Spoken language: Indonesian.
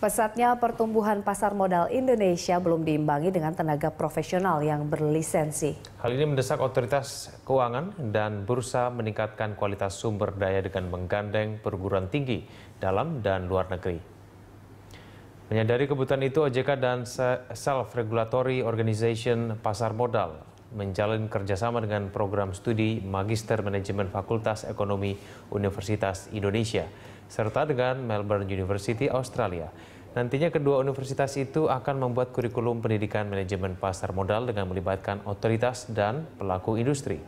Pesatnya pertumbuhan pasar modal Indonesia belum diimbangi dengan tenaga profesional yang berlisensi. Hal ini mendesak otoritas keuangan dan bursa meningkatkan kualitas sumber daya dengan menggandeng perguruan tinggi dalam dan luar negeri. Menyadari kebutuhan itu, OJK dan Self Regulatory Organization Pasar Modal menjalin kerjasama dengan program studi Magister Manajemen Fakultas Ekonomi Universitas Indonesia serta dengan Melbourne University Australia. Nantinya kedua universitas itu akan membuat kurikulum pendidikan manajemen pasar modal dengan melibatkan otoritas dan pelaku industri.